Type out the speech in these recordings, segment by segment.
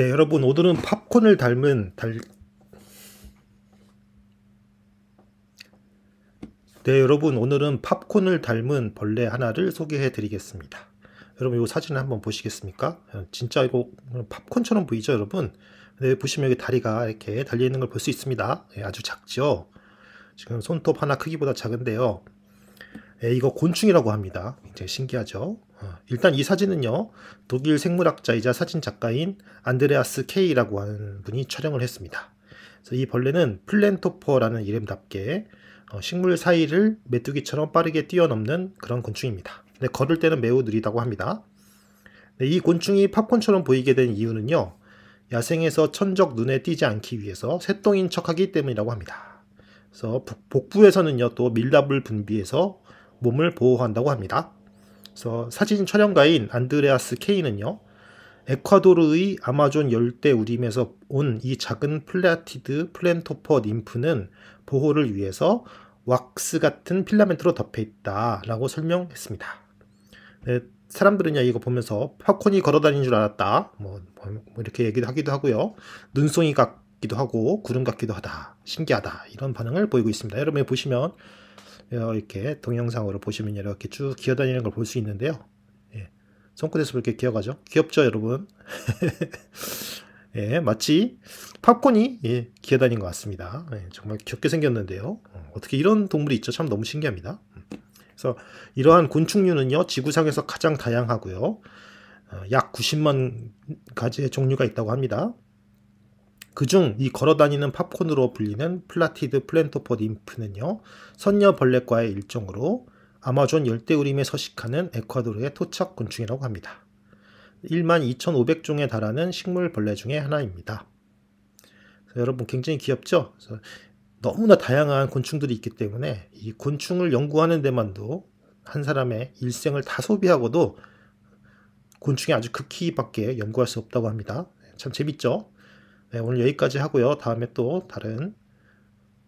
네, 여러분 오늘은 팝콘을 닮은 달 네, 여러분 오늘은 팝콘을 닮은 벌레 하나를 소개해 드리겠습니다. 여러분 이 사진을 한번 보시겠습니까? 진짜 이거 팝콘처럼 보이죠, 여러분? 네, 보시면 여기 다리가 이렇게 달려 있는 걸 볼 수 있습니다. 네, 아주 작죠? 지금 손톱 하나 크기보다 작은데요. 예, 이거 곤충이라고 합니다. 굉장히 신기하죠. 어, 일단 이 사진은요, 독일 생물학자이자 사진 작가인 안드레아스 케이라고 하는 분이 촬영을 했습니다. 이 벌레는 플랜토퍼라는 이름답게 어, 식물 사이를 메뚜기처럼 빠르게 뛰어넘는 그런 곤충입니다. 근데 걸을 때는 매우 느리다고 합니다. 이 곤충이 팝콘처럼 보이게 된 이유는요, 야생에서 천적 눈에 띄지 않기 위해서 새똥인 척하기 때문이라고 합니다. 그래서 북, 복부에서는요 또 밀랍을 분비해서 몸을 보호한다고 합니다. 그래서 사진 촬영가인 안드레아스 케이는요. 에콰도르의 아마존 열대 우림에서 온 이 작은 플레아티드 플랜토퍼 림프는 보호를 위해서 왁스 같은 필라멘트로 덮여 있다라고 설명했습니다. 네, 사람들은 이거 보면서 팝콘이 걸어다니는 줄 알았다 뭐, 뭐, 뭐 이렇게 얘기도 하기도 하고요 눈송이 같기도 하고 구름 같기도 하다 신기하다 이런 반응을 보이고 있습니다. 여러분이 보시면 어, 이렇게 동영상으로 보시면 이렇게 쭉 기어다니는 걸 볼 수 있는데요. 예, 손끝에서 이렇게 기어가죠. 귀엽죠, 여러분? 예, 마치 팝콘이 예, 기어다닌 것 같습니다. 예, 정말 귀엽게 생겼는데요. 어, 어떻게 이런 동물이 있죠? 참 너무 신기합니다. 음. 그래서 이러한 곤충류는요, 지구상에서 가장 다양하고요. 어, 약 90만 가지의 종류가 있다고 합니다. 그중 이 걸어다니는 팝콘으로 불리는 플라티드 플랜토포드 임프는요, 선녀벌레과의 일종으로 아마존 열대우림에 서식하는 에콰도르의 토착 곤충이라고 합니다. 1만 2,500종에 달하는 식물벌레 중의 하나입니다. 여러분 굉장히 귀엽죠? 너무나 다양한 곤충들이 있기 때문에 이 곤충을 연구하는 데만도 한 사람의 일생을 다 소비하고도 곤충이 아주 극히밖에 연구할 수 없다고 합니다. 참 재밌죠? 네, 오늘 여기까지 하고요. 다음에 또 다른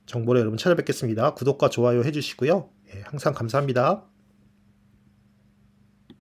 정보를 여러분 찾아뵙겠습니다. 구독과 좋아요 해주시고요. 네, 항상 감사합니다.